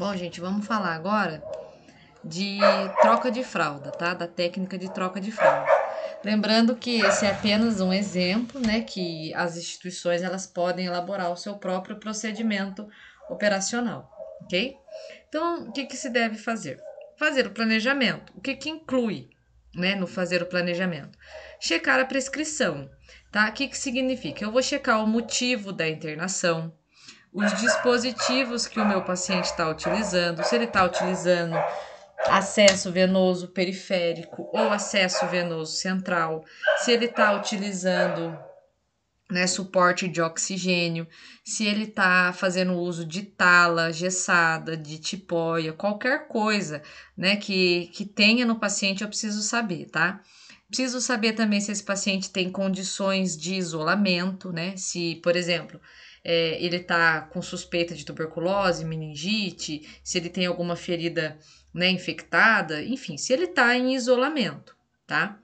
Bom, gente, vamos falar agora de troca de fralda, tá? Da técnica de troca de fralda. Lembrando que esse é apenas um exemplo, né, que as instituições elas podem elaborar o seu próprio procedimento operacional, ok? Então, o que, que se deve fazer? Fazer o planejamento. O que, que inclui, né, no fazer o planejamento? Checar a prescrição, tá? O que, que significa? Eu vou checar o motivo da internação, os dispositivos que o meu paciente está utilizando, se ele está utilizando acesso venoso periférico ou acesso venoso central, se ele está utilizando né, suporte de oxigênio, se ele está fazendo uso de tala gessada, de tipóia, qualquer coisa né, que, que tenha no paciente, eu preciso saber, tá? Preciso saber também se esse paciente tem condições de isolamento, né? Se, por exemplo, é, ele está com suspeita de tuberculose, meningite, se ele tem alguma ferida né, infectada, enfim, se ele está em isolamento, tá?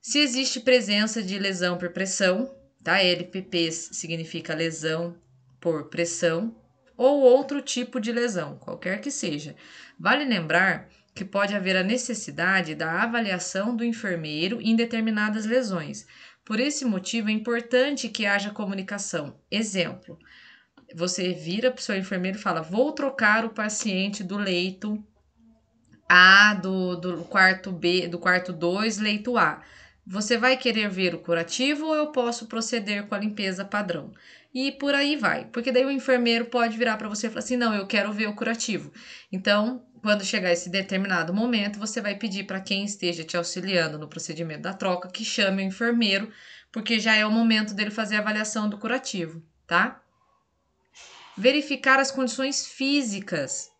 Se existe presença de lesão por pressão, tá? LPP significa lesão por pressão ou outro tipo de lesão, qualquer que seja. Vale lembrar que pode haver a necessidade da avaliação do enfermeiro em determinadas lesões. Por esse motivo, é importante que haja comunicação. Exemplo, você vira para o seu enfermeiro e fala: Vou trocar o paciente do leito A, do, do quarto B, do quarto 2, leito A. Você vai querer ver o curativo ou eu posso proceder com a limpeza padrão? E por aí vai, porque daí o enfermeiro pode virar para você e falar assim: não, eu quero ver o curativo. Então, quando chegar esse determinado momento, você vai pedir para quem esteja te auxiliando no procedimento da troca que chame o enfermeiro, porque já é o momento dele fazer a avaliação do curativo, tá? Verificar as condições físicas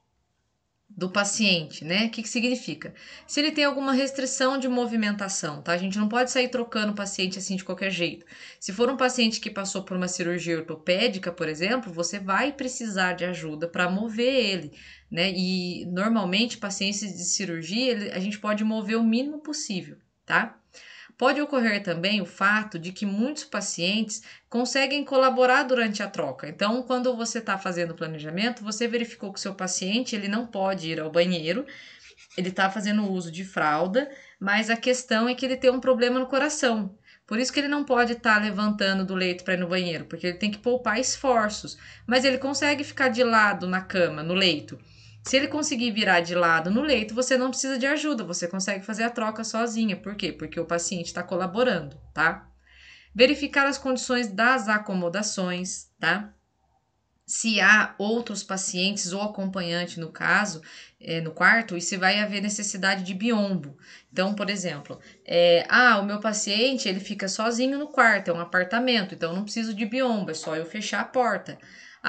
do paciente, né? O que, que significa? Se ele tem alguma restrição de movimentação, tá? A gente não pode sair trocando o paciente assim de qualquer jeito. Se for um paciente que passou por uma cirurgia ortopédica, por exemplo, você vai precisar de ajuda para mover ele, né? E normalmente pacientes de cirurgia, ele, a gente pode mover o mínimo possível, tá? Pode ocorrer também o fato de que muitos pacientes conseguem colaborar durante a troca. Então, quando você está fazendo o planejamento, você verificou que o seu paciente ele não pode ir ao banheiro, ele está fazendo uso de fralda, mas a questão é que ele tem um problema no coração. Por isso que ele não pode estar tá levantando do leito para ir no banheiro, porque ele tem que poupar esforços. Mas ele consegue ficar de lado na cama, no leito. Se ele conseguir virar de lado no leito, você não precisa de ajuda, você consegue fazer a troca sozinha. Por quê? Porque o paciente está colaborando, tá? Verificar as condições das acomodações, tá? Se há outros pacientes ou acompanhante no caso, é, no quarto, e se vai haver necessidade de biombo. Então, por exemplo, é, ah, o meu paciente ele fica sozinho no quarto, é um apartamento, então eu não preciso de biombo, é só eu fechar a porta.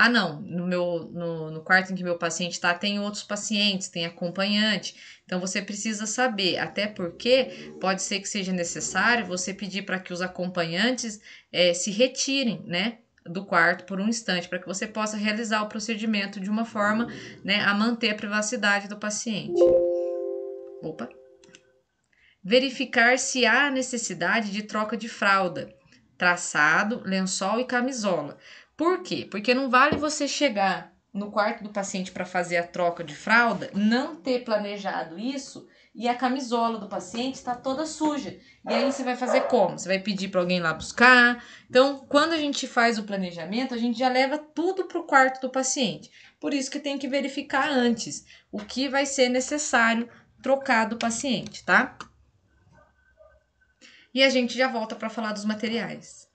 Ah, não, no, meu, no, no quarto em que meu paciente está, tem outros pacientes, tem acompanhante. Então você precisa saber, até porque pode ser que seja necessário você pedir para que os acompanhantes é, se retirem, né? do quarto por um instante para que você possa realizar o procedimento de uma forma né, a manter a privacidade do paciente. Opa. Verificar se há necessidade de troca de fralda, traçado, lençol e camisola, por quê? Porque não vale você chegar no quarto do paciente para fazer a troca de fralda, não ter planejado isso e a camisola do paciente está toda suja. E aí você vai fazer como? Você vai pedir para alguém lá buscar. Então, quando a gente faz o planejamento, a gente já leva tudo para o quarto do paciente. Por isso que tem que verificar antes o que vai ser necessário trocar do paciente, tá? E a gente já volta para falar dos materiais.